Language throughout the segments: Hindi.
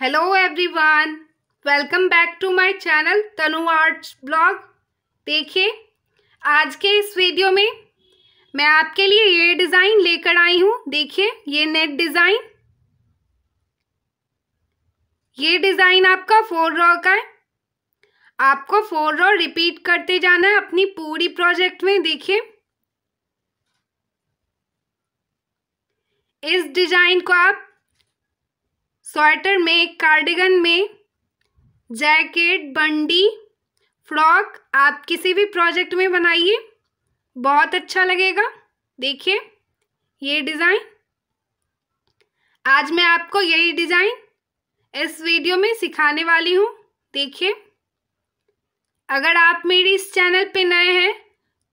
hello everyone welcome back to my channel Tanu arts blog देखिए आज के इस वीडियो में मैं आपके लिए ये डिज़ाइन लेकर आई हूँ देखिए ये नेट डिज़ाइन ये डिज़ाइन आपका फोर रॉ का है आपको फोर रॉ रिपीट करते जाना है अपनी पूरी प्रोजेक्ट में देखिए इस डिज़ाइन को आप स्वेटर में कार्डिगन में जैकेट बंडी फ्रॉक आप किसी भी प्रोजेक्ट में बनाइए बहुत अच्छा लगेगा देखिए ये डिज़ाइन आज मैं आपको यही डिज़ाइन इस वीडियो में सिखाने वाली हूँ देखिए अगर आप मेरे इस चैनल पे नए हैं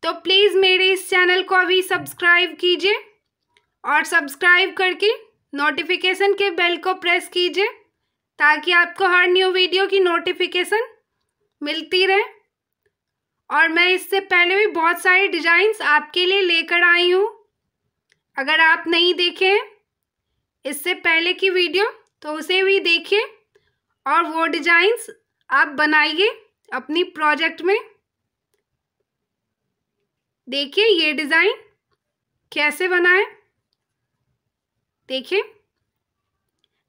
तो प्लीज़ मेरे इस चैनल को अभी सब्सक्राइब कीजिए और सब्सक्राइब करके नोटिफिकेशन के बेल को प्रेस कीजिए ताकि आपको हर न्यू वीडियो की नोटिफिकेशन मिलती रहे और मैं इससे पहले भी बहुत सारे डिजाइंस आपके लिए लेकर आई हूँ अगर आप नहीं देखे इससे पहले की वीडियो तो उसे भी देखिए और वो डिजाइंस आप बनाइए अपनी प्रोजेक्ट में देखिए ये डिज़ाइन कैसे बनाएं देखिए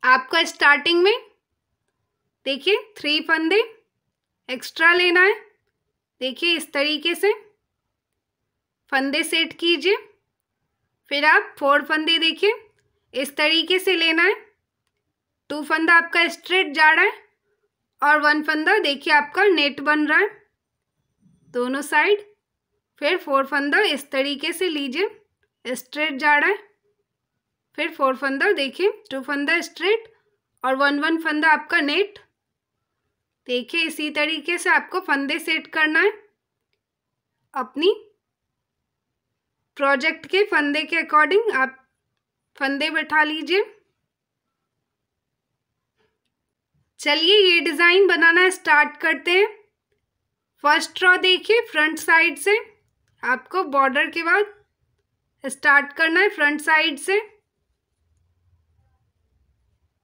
आपका स्टार्टिंग में देखिए थ्री फंदे एक्स्ट्रा लेना है देखिए इस तरीके से फंदे सेट कीजिए फिर आप फोर फंदे देखिए इस तरीके से लेना है टू फंदा आपका स्ट्रेट जा रहा है और वन फंदा देखिए आपका नेट बन रहा है दोनों साइड फिर फोर फंदा इस तरीके से लीजिए स्ट्रेट जा रहा है फिर फोर फंदा देखिए टू फंदा स्ट्रेट और वन वन फंदा आपका नेट देखिए इसी तरीके से आपको फंदे सेट करना है अपनी प्रोजेक्ट के फंदे के अकॉर्डिंग आप फंदे बैठा लीजिए चलिए ये डिज़ाइन बनाना स्टार्ट करते हैं फर्स्ट रॉ देखिए फ्रंट साइड से आपको बॉर्डर के बाद स्टार्ट करना है फ्रंट साइड से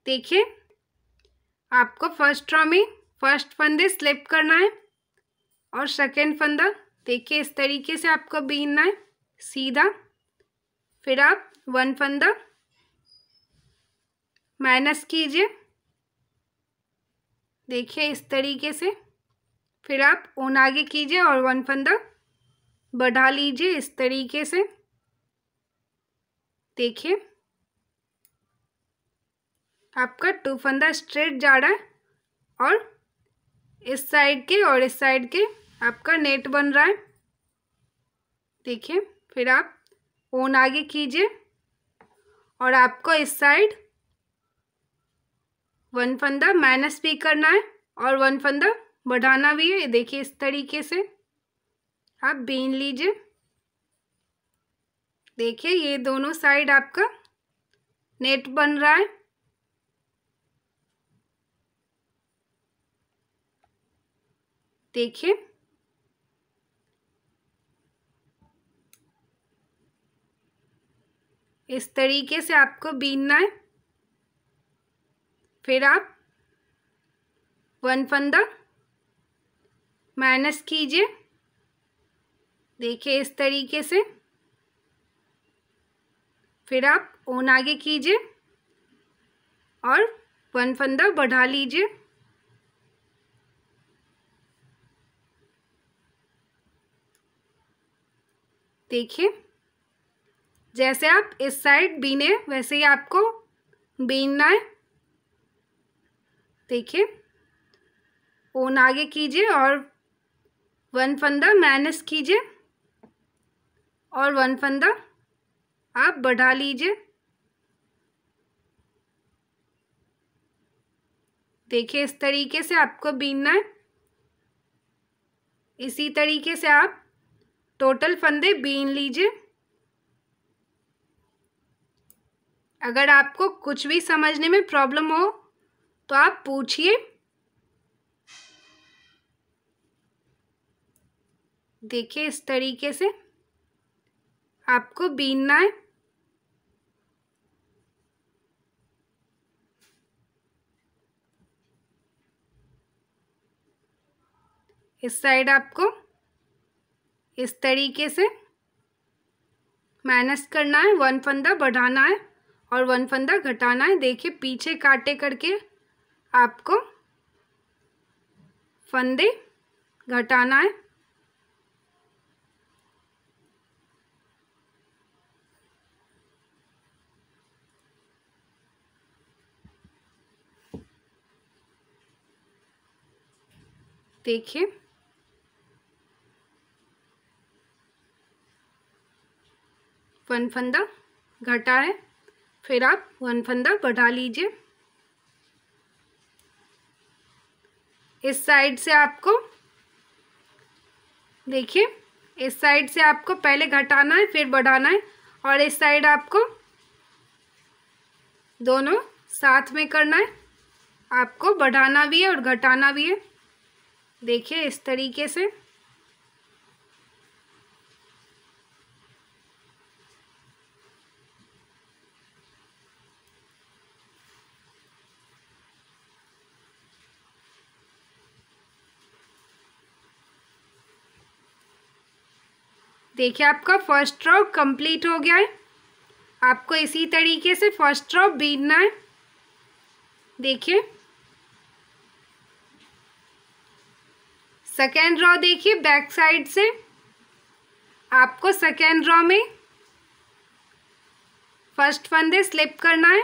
देखिए आपको फर्स्ट ड्रॉ में फर्स्ट फंदे स्लिप करना है और सेकेंड फंदा देखिए इस तरीके से आपको बीनना है सीधा फिर आप वन फंदा माइनस कीजिए देखिए इस तरीके से फिर आप ऊन आगे कीजिए और वन फंदा बढ़ा लीजिए इस तरीके से देखिए आपका टू फंदा स्ट्रेट जा रहा है और इस साइड के और इस साइड के आपका नेट बन रहा है देखिए फिर आप ओन आगे कीजिए और आपको इस साइड वन फंदा माइनस भी करना है और वन फंदा बढ़ाना भी है देखिए इस तरीके से आप बीन लीजिए देखिए ये दोनों साइड आपका नेट बन रहा है देखिए इस तरीके से आपको बीनना है फिर आप वन फंदा माइनस कीजिए देखिए इस तरीके से फिर आप ओन आगे कीजिए और वन फंदा बढ़ा लीजिए देखिए जैसे आप इस साइड बीने वैसे ही आपको बीनना है देखिए ओन आगे कीजिए और वन फंदा माइनस कीजिए और वन फंदा आप बढ़ा लीजिए देखिए इस तरीके से आपको बीनना है इसी तरीके से आप टोटल फंदे बीन लीजिए अगर आपको कुछ भी समझने में प्रॉब्लम हो तो आप पूछिए देखिए इस तरीके से आपको बीनना है इस साइड आपको इस तरीके से माइनस करना है वन फंदा बढ़ाना है और वन फंदा घटाना है देखिए पीछे काटे करके आपको फंदे घटाना है देखिए वन फंदा घटा है फिर आप वन फंदा बढ़ा लीजिए इस साइड से आपको देखिए इस साइड से आपको पहले घटाना है फिर बढ़ाना है और इस साइड आपको दोनों साथ में करना है आपको बढ़ाना भी है और घटाना भी है देखिए इस तरीके से देखिए आपका फर्स्ट रॉ कंप्लीट हो गया है आपको इसी तरीके से फर्स्ट रॉ बीनना है देखिए सेकेंड रॉ देखिए बैक साइड से आपको सेकेंड रॉ में फर्स्ट फंदे स्लिप करना है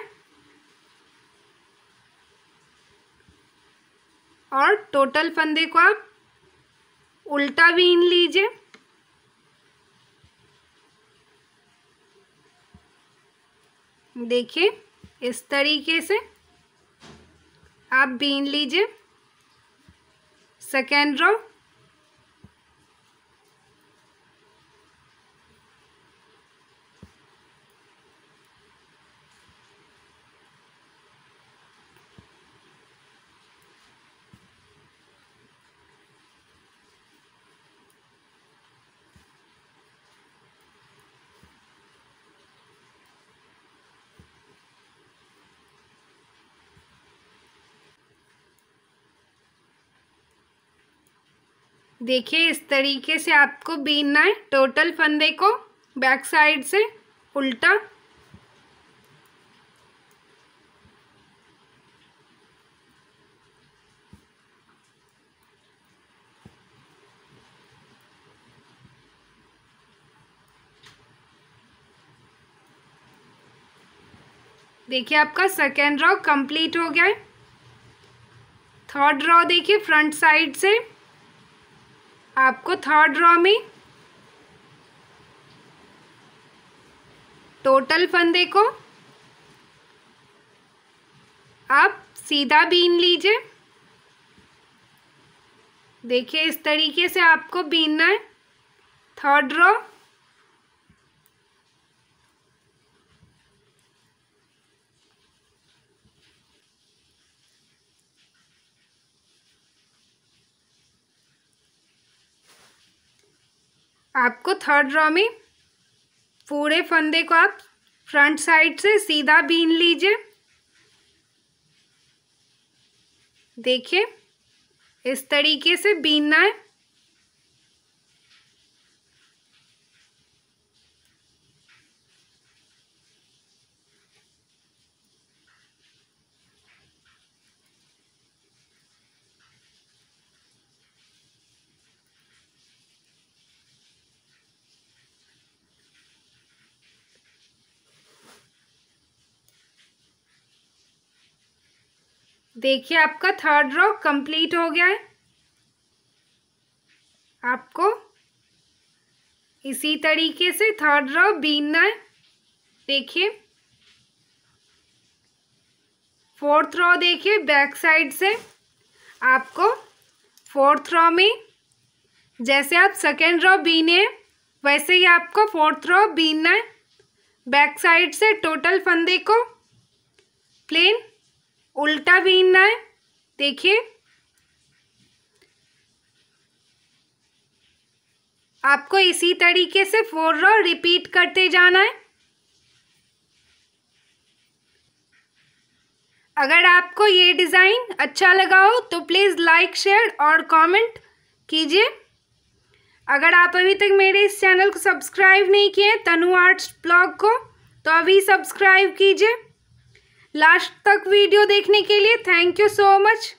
और टोटल फंदे को आप उल्टा बीन लीजिए देखिए इस तरीके से आप बीन लीजिए सेकेंड रो देखिए इस तरीके से आपको बीनना है टोटल फंदे को बैक साइड से उल्टा देखिए आपका सेकेंड रॉ कंप्लीट हो गया है थर्ड रॉ देखिए फ्रंट साइड से आपको थर्ड रॉ में टोटल फंदे को आप सीधा बीन लीजिए देखिए इस तरीके से आपको बीनना है थर्ड रॉ आपको थर्ड रॉ में पूरे फंदे को आप फ्रंट साइड से सीधा बीन लीजिए देखिए इस तरीके से बीनना है देखिए आपका थर्ड रो कंप्लीट हो गया है आपको इसी तरीके से थर्ड रो बीनना है देखिए फोर्थ रो देखिए बैक साइड से आपको फोर्थ रो में जैसे आप सेकेंड रो बीने वैसे ही आपको फोर्थ रो बीनना है बैक साइड से टोटल फंदे को प्लेन उल्टा बीनना है देखिए आपको इसी तरीके से फोर रो रिपीट करते जाना है अगर आपको ये डिज़ाइन अच्छा लगा हो तो प्लीज़ लाइक शेयर और कमेंट कीजिए अगर आप अभी तक मेरे इस चैनल को सब्सक्राइब नहीं किए तनु आर्ट्स ब्लॉग को तो अभी सब्सक्राइब कीजिए लास्ट तक वीडियो देखने के लिए थैंक यू सो मच